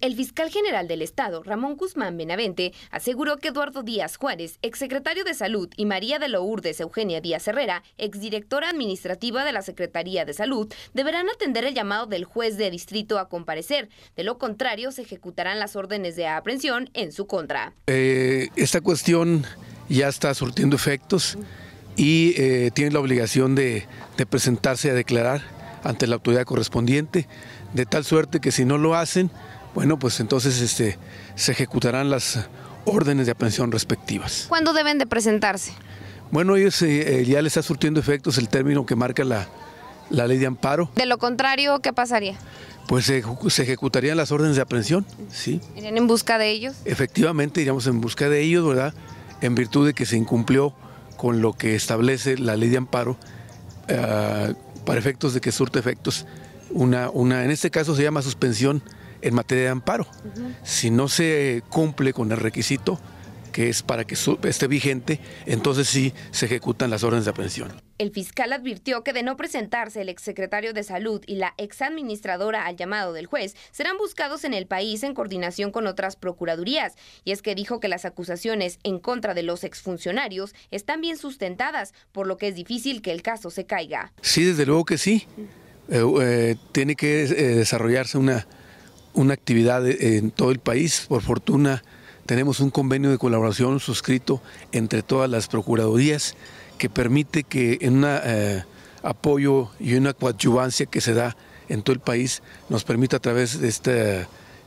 El fiscal general del Estado, Ramón Guzmán Benavente, aseguró que Eduardo Díaz Juárez, exsecretario de Salud, y María de Lourdes Eugenia Díaz Herrera, exdirectora administrativa de la Secretaría de Salud, deberán atender el llamado del juez de distrito a comparecer. De lo contrario, se ejecutarán las órdenes de aprehensión en su contra. Eh, esta cuestión ya está surtiendo efectos y eh, tiene la obligación de presentarse a declarar ante la autoridad correspondiente, de tal suerte que si no lo hacen, bueno, pues entonces este, se ejecutarán las órdenes de aprehensión respectivas. ¿Cuándo deben de presentarse? Bueno, ellos, eh, eh, ya le está surtiendo efectos el término que marca la, ley de amparo. De lo contrario, ¿qué pasaría? Pues se, ejecutarían las órdenes de aprehensión, ¿sí? ¿Irían en busca de ellos? Efectivamente, digamos en busca de ellos, ¿verdad? En virtud de que se incumplió con lo que establece la ley de amparo eh, para efectos de que surte efectos. Una, una, en este caso se llama suspensión en materia de amparo. Si no se cumple con el requisito, que es para que esté vigente, entonces sí se ejecutan las órdenes de aprehensión. El fiscal advirtió que de no presentarse el exsecretario de Salud y la exadministradora al llamado del juez, serán buscados en el país en coordinación con otras procuradurías. Y es que dijo que las acusaciones en contra de los exfuncionarios están bien sustentadas, por lo que es difícil que el caso se caiga. Sí, desde luego que sí. Eh, eh, tiene que eh, desarrollarse una, una actividad en todo el país. Por fortuna, tenemos un convenio de colaboración suscrito entre todas las procuradurías que permite que en un eh, apoyo y una coadyuvancia que se da en todo el país nos permita a través de, este,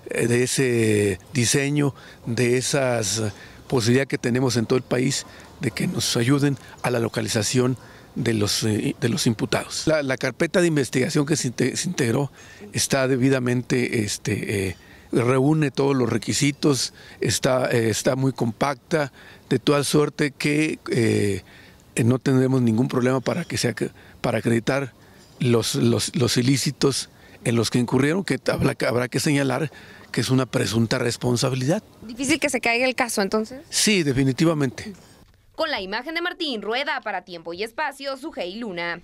de ese diseño, de esas posibilidades que tenemos en todo el país, de que nos ayuden a la localización de los, eh, de los imputados. La, carpeta de investigación que se, integró está debidamente, este, eh, reúne todos los requisitos, está, eh, está muy compacta, de tal suerte que no tendremos ningún problema para, que sea, para acreditar los, los, ilícitos en los que incurrieron, que habrá que señalar que es una presunta responsabilidad. Difícil que se caiga el caso entonces. Sí, definitivamente. Con la imagen de Martín Rueda para Tiempo y Espacio, Sujei Luna.